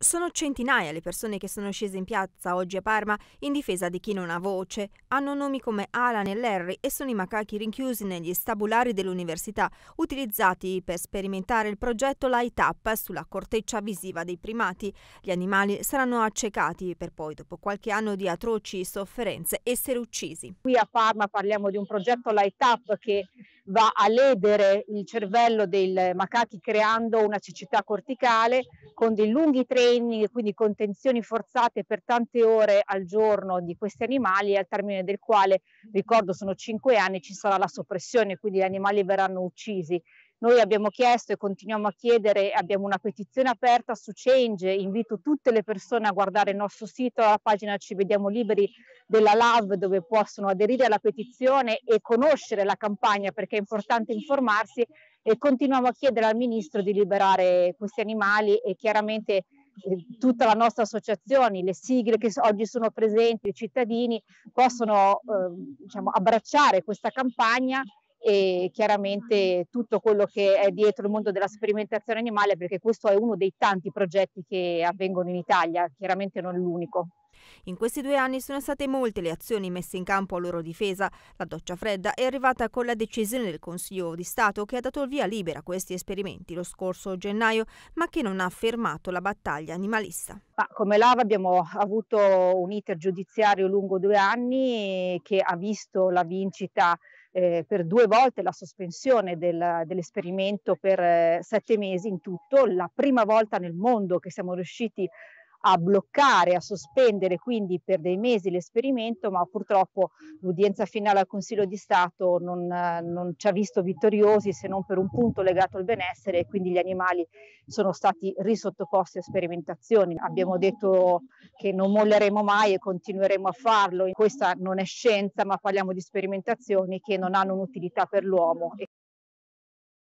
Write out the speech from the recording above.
Sono centinaia le persone che sono scese in piazza oggi a Parma in difesa di chi non ha voce. Hanno nomi come Alan e Larry e sono i macachi rinchiusi negli stabulari dell'università, utilizzati per sperimentare il progetto Light Up sulla corteccia visiva dei primati. Gli animali saranno accecati per poi, dopo qualche anno di atroci sofferenze, essere uccisi. Qui a Parma parliamo di un progetto Light Up che va a ledere il cervello dei macachi creando una cecità corticale con dei lunghi training, quindi con tensioni forzate per tante ore al giorno di questi animali, al termine del quale, ricordo, sono cinque anni, ci sarà la soppressione, quindi gli animali verranno uccisi. Noi abbiamo chiesto e continuiamo a chiedere, abbiamo una petizione aperta su Change, invito tutte le persone a guardare il nostro sito, la pagina Ci Vediamo Liberi della LAV dove possono aderire alla petizione e conoscere la campagna perché è importante informarsi e continuiamo a chiedere al Ministro di liberare questi animali e chiaramente eh, tutta la nostra associazione, le sigle che oggi sono presenti, i cittadini possono eh, diciamo, abbracciare questa campagna e chiaramente tutto quello che è dietro il mondo della sperimentazione animale perché questo è uno dei tanti progetti che avvengono in Italia, chiaramente non l'unico. In questi due anni sono state molte le azioni messe in campo a loro difesa. La doccia fredda è arrivata con la decisione del Consiglio di Stato che ha dato il via libera a questi esperimenti lo scorso gennaio, ma che non ha fermato la battaglia animalista. Ma come lava abbiamo avuto un iter giudiziario lungo due anni eh, che ha visto la vincita eh, per due volte la sospensione del, dell'esperimento per eh, sette mesi in tutto, la prima volta nel mondo che siamo riusciti a bloccare, a sospendere quindi per dei mesi l'esperimento, ma purtroppo l'udienza finale al Consiglio di Stato non, non ci ha visto vittoriosi se non per un punto legato al benessere e quindi gli animali sono stati risottoposti a sperimentazioni. Abbiamo detto che non molleremo mai e continueremo a farlo. Questa non è scienza, ma parliamo di sperimentazioni che non hanno un'utilità per l'uomo.